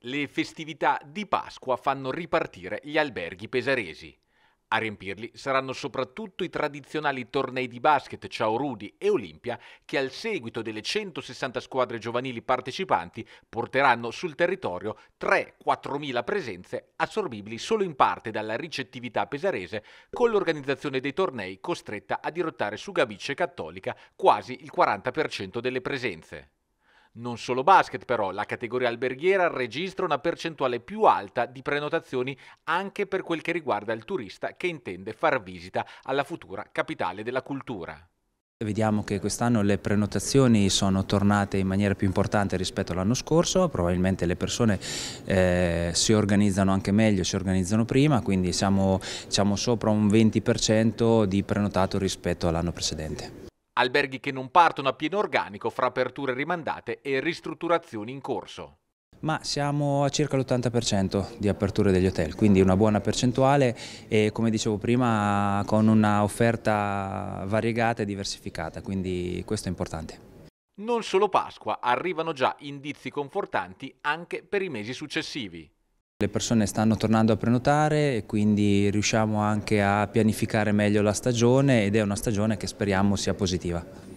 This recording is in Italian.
Le festività di Pasqua fanno ripartire gli alberghi pesaresi. A riempirli saranno soprattutto i tradizionali tornei di basket Ciao Rudi e Olimpia che al seguito delle 160 squadre giovanili partecipanti porteranno sul territorio 3-4 mila presenze assorbibili solo in parte dalla ricettività pesarese con l'organizzazione dei tornei costretta a dirottare su Gabice Cattolica quasi il 40% delle presenze. Non solo basket però, la categoria alberghiera registra una percentuale più alta di prenotazioni anche per quel che riguarda il turista che intende far visita alla futura capitale della cultura. Vediamo che quest'anno le prenotazioni sono tornate in maniera più importante rispetto all'anno scorso, probabilmente le persone eh, si organizzano anche meglio, si organizzano prima, quindi siamo, siamo sopra un 20% di prenotato rispetto all'anno precedente. Alberghi che non partono a pieno organico fra aperture rimandate e ristrutturazioni in corso. Ma siamo a circa l'80% di aperture degli hotel, quindi una buona percentuale e come dicevo prima con un'offerta variegata e diversificata, quindi questo è importante. Non solo Pasqua, arrivano già indizi confortanti anche per i mesi successivi. Le persone stanno tornando a prenotare e quindi riusciamo anche a pianificare meglio la stagione ed è una stagione che speriamo sia positiva.